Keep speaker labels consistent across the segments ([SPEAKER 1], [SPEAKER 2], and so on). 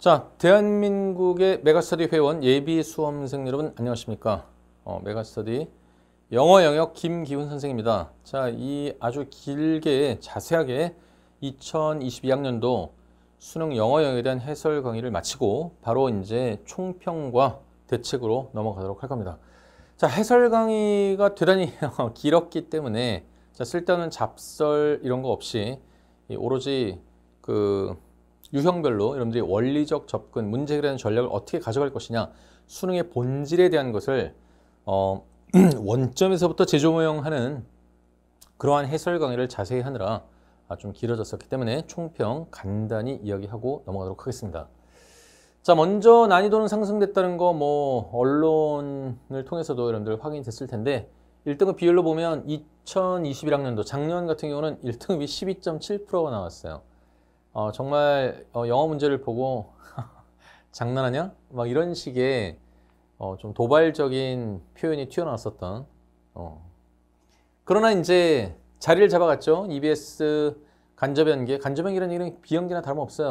[SPEAKER 1] 자, 대한민국의 메가스터디 회원 예비 수험생 여러분 안녕하십니까? 어, 메가스터디 영어 영역 김기훈 선생입니다. 자, 이 아주 길게 자세하게 2022학년도 수능 영어 영역에 대한 해설 강의를 마치고 바로 이제 총평과 대책으로 넘어가도록 할 겁니다. 자, 해설 강의가 대단히 길었기 때문에 자, 쓸데없는 잡설 이런 거 없이 오로지 그 유형별로 여러분들이 원리적 접근, 문제 해결하는 전략을 어떻게 가져갈 것이냐 수능의 본질에 대한 것을 어, 원점에서부터 재조명하는 그러한 해설 강의를 자세히 하느라 아, 좀 길어졌었기 때문에 총평 간단히 이야기하고 넘어가도록 하겠습니다. 자 먼저 난이도는 상승됐다는 거뭐 언론을 통해서도 여러분들 확인이 됐을 텐데 1등급 비율로 보면 2021학년도 작년 같은 경우는 1등급이 12.7%가 나왔어요. 어, 정말 어, 영어 문제를 보고 장난하냐? 막 이런 식의 어, 좀 도발적인 표현이 튀어나왔었던 어. 그러나 이제 자리를 잡아갔죠. EBS 간접연계, 간접연계라는 이름 비연계나 다름없어요.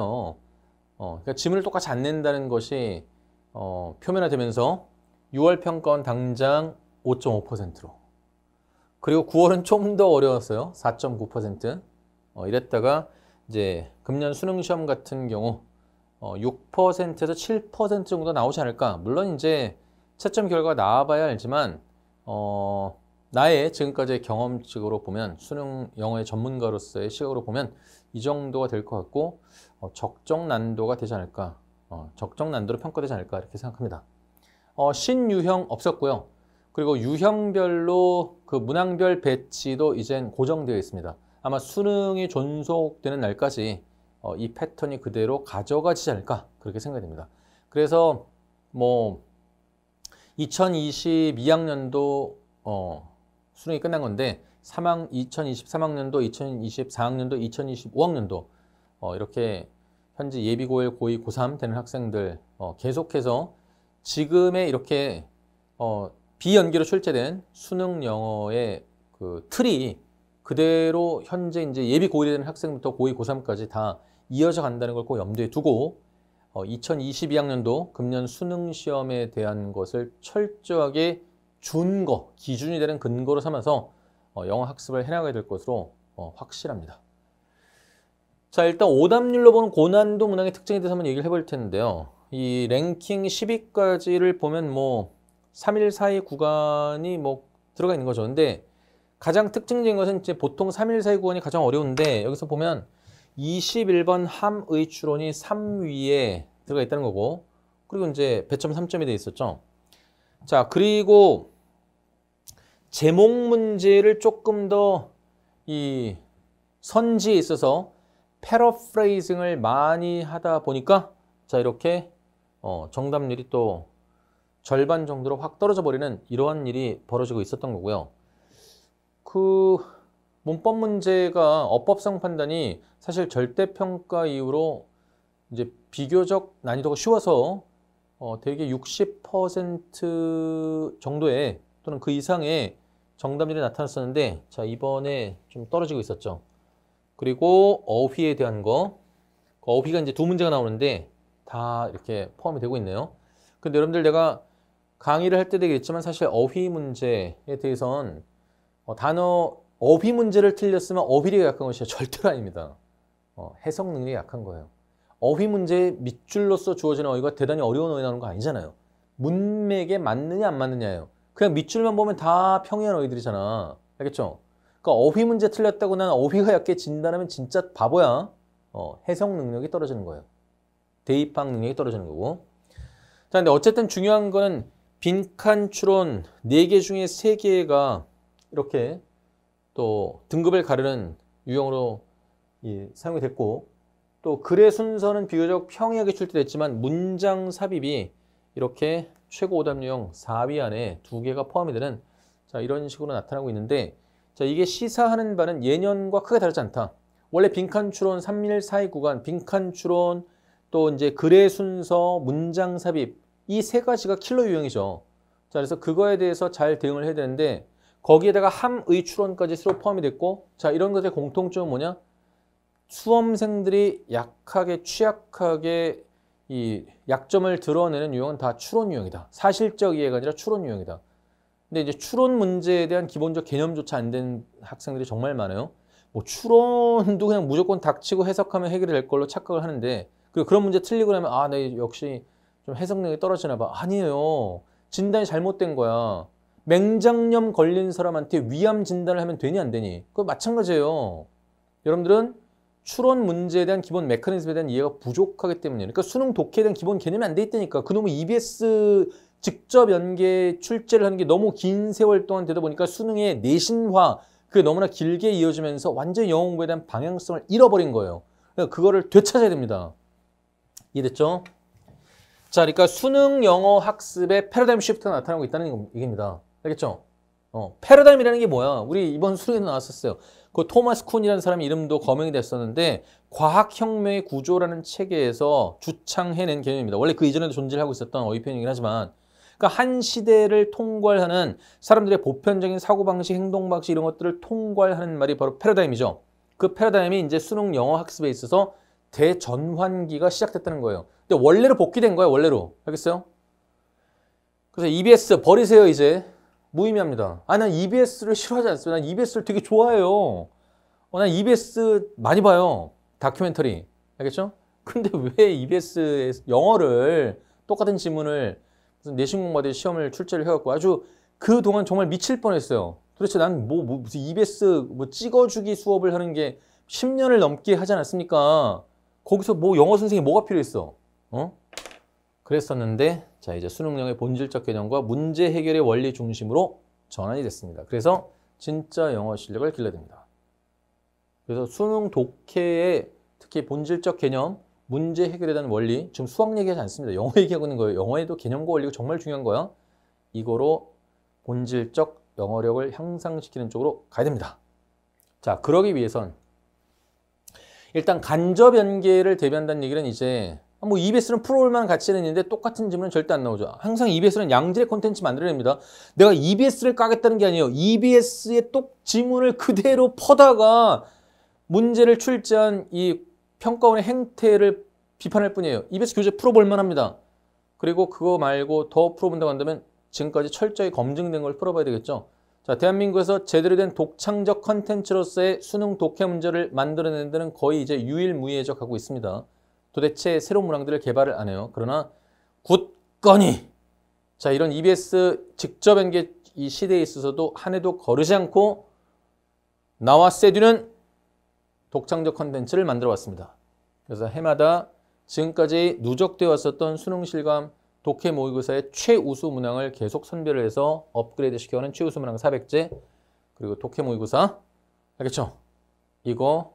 [SPEAKER 1] 어, 그러니까 지문을 똑같이 안 낸다는 것이 어, 표면화되면서 6월 평가원 당장 5.5%로 그리고 9월은 좀 더 어려웠어요. 4.9% 어, 이랬다가 이제 금년 수능 시험 같은 경우 어, 6%에서 7% 정도 나오지 않을까. 물론 이제 채점 결과가 나와봐야 알지만 어, 나의 지금까지의 경험칙으로 보면 수능 영어의 전문가로서의 시각으로 보면 이 정도가 될 것 같고 어, 적정 난도가 되지 않을까. 어, 적정 난도로 평가되지 않을까 이렇게 생각합니다. 어, 신유형 없었고요. 그리고 유형별로 그 문항별 배치도 이젠 고정되어 있습니다. 아마 수능이 존속되는 날까지 어, 이 패턴이 그대로 가져가지지 않을까 그렇게 생각 됩니다. 그래서 뭐 2022학년도 어, 수능이 끝난 건데 3학, 2023학년도, 2024학년도, 2025학년도 어, 이렇게 현재 예비고1, 고2, 고3 되는 학생들 어, 계속해서 지금의 이렇게 어, 비연기로 출제된 수능 영어의 그 틀이 그대로 현재 이제 예비 고1이 되는 학생부터 고2, 고3까지 다 이어져 간다는 걸 꼭 염두에 두고 어, 2022학년도 금년 수능 시험에 대한 것을 철저하게 준 거 기준이 되는 근거로 삼아서 어, 영어 학습을 해나가야 될 것으로 어, 확실합니다. 자 일단 오답률로 보는 고난도 문항의 특징에 대해서 한번 얘기를 해볼 텐데요. 이 랭킹 10위까지를 보면 뭐 3, 1, 4위 구간이 뭐 들어가 있는 거죠. 근데 가장 특징적인 것은 이제 보통 3일4의 구원이 가장 어려운데 여기서 보면 21번 함의 추론이 3위에 들어가 있다는 거고 그리고 이제 배점 3점이 돼 있었죠. 자 그리고 제목 문제를 조금 더 이 선지에 있어서 패러프레이징을 많이 하다 보니까 자 이렇게 어, 정답률이 또 절반 정도로 확 떨어져 버리는 이러한 일이 벌어지고 있었던 거고요. 그 문법 문제가 어법상 판단이 사실 절대평가 이후로 이제 비교적 난이도가 쉬워서 어, 대개 60% 정도의 또는 그 이상의 정답률이 나타났었는데 자 이번에 좀 떨어지고 있었죠. 그리고 어휘에 대한 거 그 어휘가 이제 두 문제가 나오는데 다 이렇게 포함이 되고 있네요. 근데 여러분들 내가 강의를 할 때 되겠지만 사실 어휘 문제에 대해서는 어, 단어 어휘 문제를 틀렸으면 어휘력이 약한 것이 절대로 아닙니다. 어, 해석 능력이 약한 거예요. 어휘 문제의 밑줄로서 주어지는 어휘가 대단히 어려운 어휘 나오는 거 아니잖아요. 문맥에 맞느냐 안 맞느냐예요. 그냥 밑줄만 보면 다 평이한 어휘들이잖아. 알겠죠? 그러니까 어휘 문제 틀렸다고 난 어휘가 약해진다면 진짜 바보야. 어, 해석 능력이 떨어지는 거예요. 대입학 능력이 떨어지는 거고. 자, 근데 어쨌든 중요한 거는 빈칸 추론 4개 중에 3개가 이렇게 또 등급을 가르는 유형으로 예, 사용이 됐고 또 글의 순서는 비교적 평이하게 출제됐지만 문장 삽입이 이렇게 최고 오답 유형 4위 안에 두 개가 포함이 되는 자 이런 식으로 나타나고 있는데 자 이게 시사하는 바는 예년과 크게 다르지 않다. 원래 빈칸 추론 3일 4위 구간, 빈칸 추론 또 이제 글의 순서, 문장 삽입 이 세 가지가 킬러 유형이죠. 자 그래서 그거에 대해서 잘 대응을 해야 되는데 거기에다가 함의 추론까지 새로 포함이 됐고 자 이런 것의 공통점은 뭐냐? 수험생들이 약하게 취약하게 이 약점을 드러내는 유형은 다 추론 유형이다. 사실적 이해가 아니라 추론 유형이다. 근데 이제 추론 문제에 대한 기본적 개념조차 안 된 학생들이 정말 많아요. 뭐 추론도 그냥 무조건 닥치고 해석하면 해결이 될 걸로 착각을 하는데 그리고 그런 문제 틀리고 나면 아, 네 역시 좀 해석력이 떨어지나 봐. 아니에요. 진단이 잘못된 거야. 맹장염 걸린 사람한테 위암 진단을 하면 되니 안 되니? 그거 마찬가지예요. 여러분들은 추론 문제에 대한 기본 메커니즘에 대한 이해가 부족하기 때문이에요. 그러니까 수능 독해에 대한 기본 개념이 안 돼 있다니까. 그놈의 EBS 직접 연계 출제를 하는 게 너무 긴 세월 동안 되다 보니까 수능의 내신화 그게 너무나 길게 이어지면서 완전히 영어 공부에 대한 방향성을 잃어버린 거예요. 그러니까 그거를 되찾아야 됩니다. 이해됐죠? 자, 그러니까 수능 영어 학습의 패러다임 시프트가 나타나고 있다는 얘기입니다. 알겠죠? 어, 패러다임이라는 게 뭐야? 우리 이번 수능에 나왔었어요. 그 토마스 쿤이라는 사람 이름도 거명이 됐었는데 과학혁명의 구조라는 체계에서 주창해낸 개념입니다. 원래 그 이전에도 존재하고 있었던 어휘편이긴 하지만 그러니까 한 시대를 통괄하는 사람들의 보편적인 사고방식, 행동방식 이런 것들을 통괄하는 말이 바로 패러다임이죠. 그 패러다임이 이제 수능 영어 학습에 있어서 대전환기가 시작됐다는 거예요. 근데 원래로 복귀된 거예요, 원래로. 알겠어요? 그래서 EBS 버리세요, 이제. 무의미합니다. 아, 난 EBS를 싫어하지 않습니다. 난 EBS를 되게 좋아해요. 어, 난 EBS 많이 봐요. 다큐멘터리. 알겠죠? 근데 왜 EBS 영어를 똑같은 지문을 무슨 내신 공부하듯 시험을 출제를 해갖고 아주 그동안 정말 미칠 뻔했어요. 도대체 난 뭐, 뭐 무슨 EBS 뭐 찍어주기 수업을 하는 게 10년을 넘게 하지 않았습니까? 거기서 뭐 영어 선생님 뭐가 필요했어? 어? 그랬었는데 자 이제 수능령의 본질적 개념과 문제 해결의 원리 중심으로 전환이 됐습니다. 그래서 진짜 영어 실력을 길러냅니다. 그래서 수능 독해의 특히 본질적 개념, 문제 해결에 대한 원리, 지금 수학 얘기하지 않습니다. 영어 얘기하고 있는 거예요. 영어에도 개념과 원리가 정말 중요한 거예요 이거로 본질적 영어력을 향상시키는 쪽으로 가야 됩니다. 자, 그러기 위해선 일단 간접 연계를 대비한다는 얘기는 이제 뭐 EBS는 풀어올만한 가치는 있는데 똑같은 질문은 절대 안 나오죠. 항상 EBS는 양질의 콘텐츠 만들어냅니다. 내가 EBS를 까겠다는 게 아니에요. EBS의 똑 지문을 그대로 퍼다가 문제를 출제한 이 평가원의 행태를 비판할 뿐이에요. EBS 교재 풀어볼만 합니다. 그리고 그거 말고 더 풀어본다고 한다면 지금까지 철저히 검증된 걸 풀어봐야 되겠죠. 자, 대한민국에서 제대로 된 독창적 컨텐츠로서의 수능 독해 문제를 만들어내는 데는 거의 이제 유일무이해적하고 있습니다. 도대체 새로운 문항들을 개발을 안 해요. 그러나 굳건히 자 이런 EBS 직접 연계 이 시대에 있어서도 한 해도 거르지 않고 나와 세듀는 독창적 컨텐츠를 만들어 왔습니다. 그래서 해마다 지금까지 누적되어 왔었던 수능 실감 독해 모의고사의 최우수 문항을 계속 선별을 해서 업그레이드 시켜가는 최우수 문항 400제 그리고 독해 모의고사 알겠죠? 이거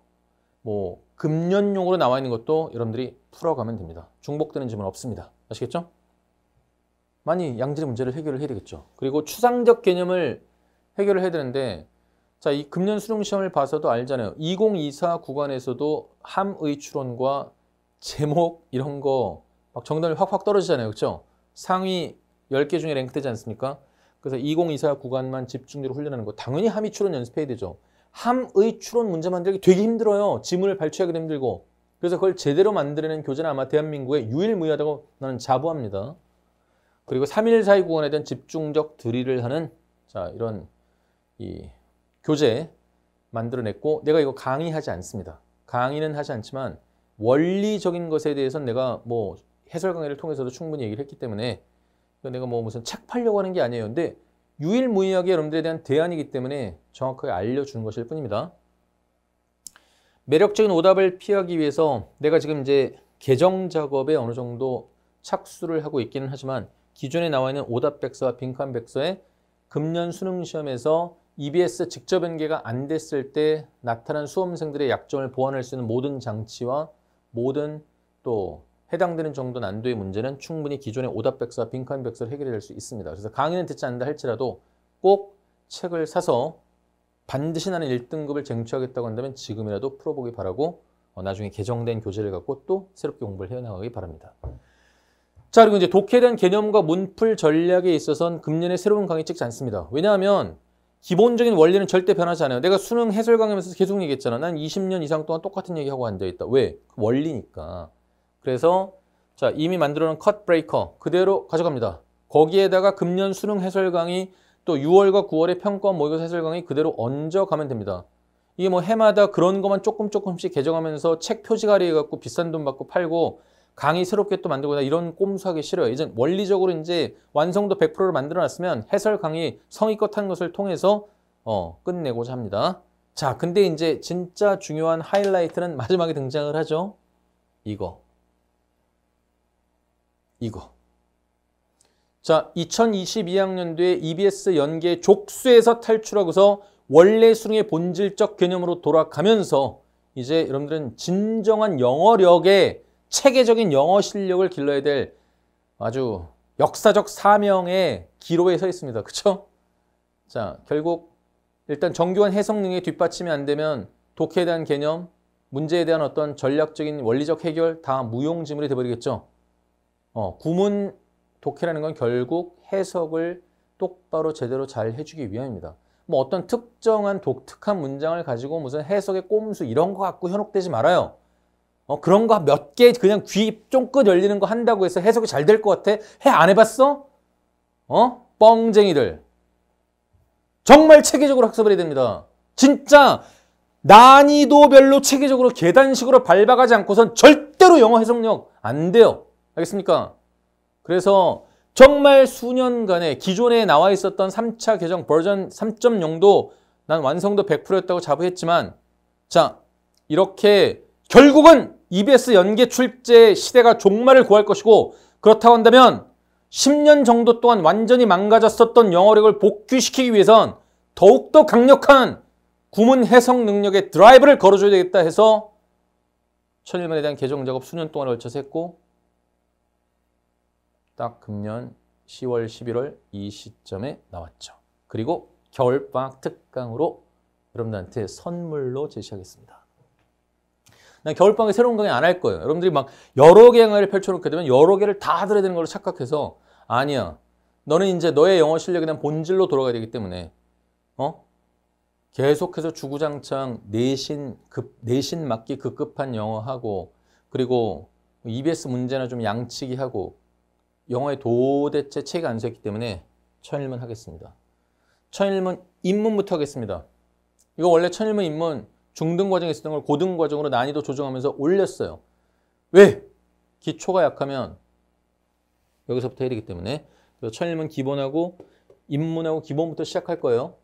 [SPEAKER 1] 뭐 금년용으로 나와 있는 것도 여러분들이 풀어가면 됩니다. 중복되는 질문 없습니다. 아시겠죠? 많이 양질의 문제를 해결을 해야 되겠죠. 그리고 추상적 개념을 해결을 해야 되는데 자, 이 금년 수능시험을 봐서도 알잖아요. 2024 구간에서도 함의 추론과 제목 이런 거 막 정답이 확확 떨어지잖아요. 그렇죠? 상위 10개 중에 랭크되지 않습니까? 그래서 2024 구간만 집중적으로 훈련하는 거 당연히 함의 추론 연습해야 되죠. 함의 추론 문제 만들기 되게 힘들어요. 지문을 발췌하기도 힘들고. 그래서 그걸 제대로 만들어낸 교재는 아마 대한민국의 유일무이하다고 나는 자부합니다. 그리고 3 1 4이 구원에 대한 집중적 드릴을 하는 자 이런 이 교재 만들어냈고 내가 이거 강의하지 않습니다. 강의는 하지 않지만 원리적인 것에 대해서는 내가 뭐 해설 강의를 통해서도 충분히 얘기를 했기 때문에 내가 뭐 무슨 책 팔려고 하는 게 아니에요. 근데 유일무이하게 여러분들에 대한 대안이기 때문에 정확하게 알려주는 것일 뿐입니다. 매력적인 오답을 피하기 위해서 내가 지금 이제 개정 작업에 어느 정도 착수를 하고 있기는 하지만 기존에 나와 있는 오답 백서와 빈칸 백서에 금년 수능 시험에서 EBS 직접 연계가 안 됐을 때 나타난 수험생들의 약점을 보완할 수 있는 모든 장치와 모든 또 해당되는 정도 난도의 문제는 충분히 기존의 오답백서와 빈칸백서를 해결될 수 있습니다. 그래서 강의는 듣지 않는다 할지라도 꼭 책을 사서 반드시 나는 1등급을 쟁취하겠다고 한다면 지금이라도 풀어보기 바라고 어, 나중에 개정된 교재를 갖고 또 새롭게 공부를 해나가기 바랍니다. 자 그리고 이제 독해에 대한 개념과 문풀 전략에 있어서는 금년에 새로운 강의 찍지 않습니다. 왜냐하면 기본적인 원리는 절대 변하지 않아요. 내가 수능 해설 강의하면서 계속 얘기했잖아. 난 20년 이상 동안 똑같은 얘기하고 앉아있다. 왜? 그 원리니까. 그래서 자 이미 만들어 놓은 컷 브레이커 그대로 가져갑니다. 거기에다가 금년 수능 해설 강의 또 6월과 9월의 평가원 모의고사 해설 강의 그대로 얹어가면 됩니다. 이게 뭐 해마다 그런 것만 조금 조금씩 개정하면서 책 표지 가리해갖고 비싼 돈 받고 팔고 강의 새롭게 또 만들거나 이런 꼼수하기 싫어요. 이젠 원리적으로 이제 완성도 100%를 만들어놨으면 해설 강의 성의껏 한 것을 통해서 어, 끝내고자 합니다. 자, 근데 이제 진짜 중요한 하이라이트는 마지막에 등장을 하죠. 이거. 이거. 자, 2022학년도에 EBS 연계 족수에서 탈출하고서 원래 수능의 본질적 개념으로 돌아가면서 이제 여러분들은 진정한 영어력에 체계적인 영어 실력을 길러야 될 아주 역사적 사명의 기로에 서 있습니다. 그렇죠? 자, 결국 일단 정교한 해석 능에 뒷받침이 안 되면 독해에 대한 개념, 문제에 대한 어떤 전략적인 원리적 해결 다 무용지물이 돼버리겠죠. 어, 구문 독해라는 건 결국 해석을 똑바로 제대로 잘 해주기 위함입니다. 뭐 어떤 특정한 독특한 문장을 가지고 무슨 해석의 꼼수 이런 거 갖고 현혹되지 말아요. 어, 그런 거 몇 개 그냥 귀 쫑긋 열리는 거 한다고 해서 해석이 잘 될 것 같아? 해 안 해봤어? 어? 뻥쟁이들. 정말 체계적으로 학습을 해야 됩니다. 진짜 난이도별로 체계적으로 계단식으로 밟아가지 않고선 절대로 영어 해석력 안 돼요. 알겠습니까? 그래서 정말 수년간의 기존에 나와 있었던 3차 계정 버전 3.0도 난 완성도 100%였다고 자부했지만 자 이렇게 결국은 EBS 연계 출제 시대가 종말을 구할 것이고 그렇다고 한다면 10년 정도 동안 완전히 망가졌었던 영어력을 복귀시키기 위해선 더욱더 강력한 구문 해석 능력의 드라이브를 걸어줘야 되겠다 해서 천일만에 대한 개정 작업 수년 동안 걸쳐서 했고 딱 금년 10월, 11월 이 시점에 나왔죠. 그리고 겨울방학 특강으로 여러분들한테 선물로 제시하겠습니다. 겨울방학에 새로운 강의 안 할 거예요. 여러분들이 막 여러 개의 강의를 펼쳐놓게 되면 여러 개를 다 들어야 되는 걸로 착각해서 아니야. 너는 이제 너의 영어 실력에 대한 본질로 돌아가야 되기 때문에 어? 계속해서 주구장창 내신 급 내신 맞기 급급한 영어하고 그리고 EBS 문제나 좀 양치기 하고 영어에 도대체 책안 썼기 때문에 천일문 하겠습니다. 천일문 입문부터 하겠습니다. 이거 원래 천일문 입문 중등 과정에 쓰던 걸 고등 과정으로 난이도 조정하면서 올렸어요. 왜? 기초가 약하면 여기서부터 해야 되기 때문에 천일문 기본하고 입문하고 기본부터 시작할 거예요.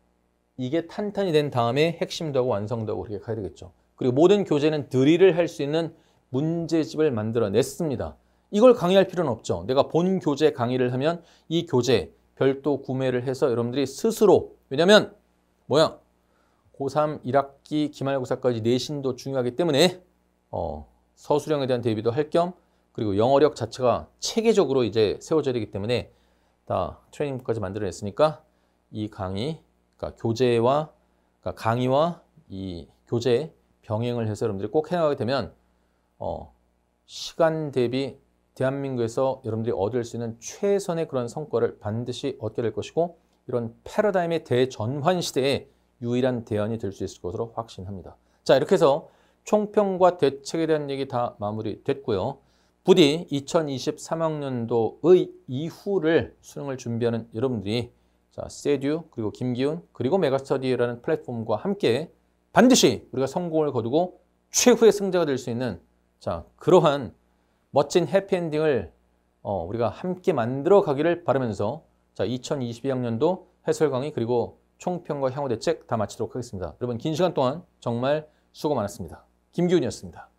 [SPEAKER 1] 이게 탄탄이 된 다음에 핵심도 하고 완성도 하고 이렇게 가야 되겠죠. 그리고 모든 교재는 드릴을 할 수 있는 문제집을 만들어냈습니다. 이걸 강의할 필요는 없죠. 내가 본 교재 강의를 하면 이 교재 별도 구매를 해서 여러분들이 스스로 왜냐면 뭐야 고3 1학기 기말고사까지 내신도 중요하기 때문에 어, 서술형에 대한 대비도 할 겸 그리고 영어력 자체가 체계적으로 이제 세워져야 되기 때문에 다 트레이닝부까지 만들어냈으니까 이 강의 그러니까 교재와 그러니까 강의와 이 교재 병행을 해서 여러분들이 꼭 해나가게 되면 어, 시간 대비 대한민국에서 여러분들이 얻을 수 있는 최선의 그런 성과를 반드시 얻게 될 것이고 이런 패러다임의 대전환 시대에 유일한 대안이 될 수 있을 것으로 확신합니다. 자 이렇게 해서 총평과 대책에 대한 얘기 다 마무리됐고요. 부디 2023학년도의 이후를 수능을 준비하는 여러분들이 자 세듀 그리고 김기훈 그리고 메가스터디라는 플랫폼과 함께 반드시 우리가 성공을 거두고 최후의 승자가 될 수 있는 자 그러한 멋진 해피엔딩을 어, 우리가 함께 만들어 가기를 바라면서 자 2022학년도 해설 강의 그리고 총평과 향후 대책 다 마치도록 하겠습니다. 여러분 긴 시간 동안 정말 수고 많았습니다. 김기훈이었습니다.